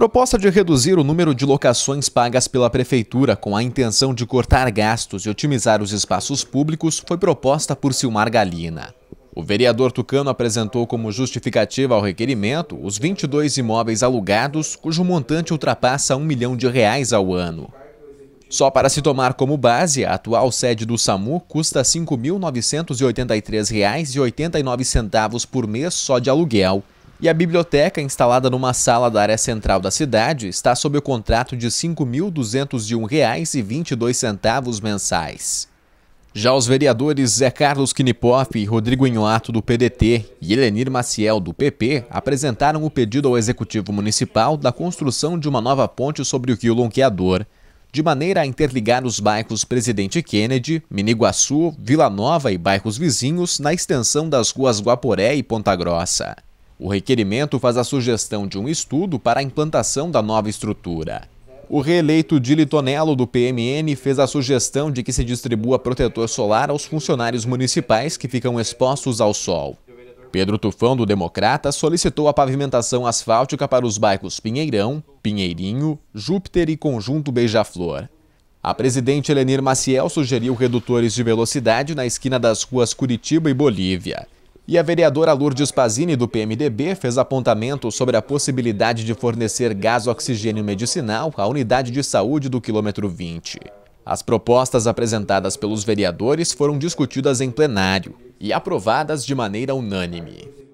proposta de reduzir o número de locações pagas pela Prefeitura com a intenção de cortar gastos e otimizar os espaços públicos foi proposta por Silmar Galina. O vereador Tucano apresentou como justificativa ao requerimento os 22 imóveis alugados cujo montante ultrapassa um milhão de reais ao ano. Só para se tomar como base, a atual sede do SAMU custa R$ 5.983,89 por mês só de aluguel e a biblioteca, instalada numa sala da área central da cidade, está sob o contrato de R$ 5.201,22 mensais. Já os vereadores Zé Carlos Kinipoff e Rodrigo Inhoato do PDT e Helenir Maciel do PP apresentaram o pedido ao Executivo Municipal da construção de uma nova ponte sobre o rio Lonqueador, de maneira a interligar os bairros Presidente Kennedy, Miniguaçu, Vila Nova e bairros vizinhos na extensão das ruas Guaporé e Ponta Grossa. O requerimento faz a sugestão de um estudo para a implantação da nova estrutura. O reeleito Dili Tonello, do PMN, fez a sugestão de que se distribua protetor solar aos funcionários municipais que ficam expostos ao sol. Pedro Tufão, do Democrata, solicitou a pavimentação asfáltica para os bairros Pinheirão, Pinheirinho, Júpiter e Conjunto Beija-Flor. A presidente Helenir Maciel sugeriu redutores de velocidade na esquina das ruas Curitiba e Bolívia. E a vereadora Lourdes Pazini, do PMDB, fez apontamento sobre a possibilidade de fornecer gás oxigênio medicinal à unidade de saúde do quilômetro 20. As propostas apresentadas pelos vereadores foram discutidas em plenário e aprovadas de maneira unânime.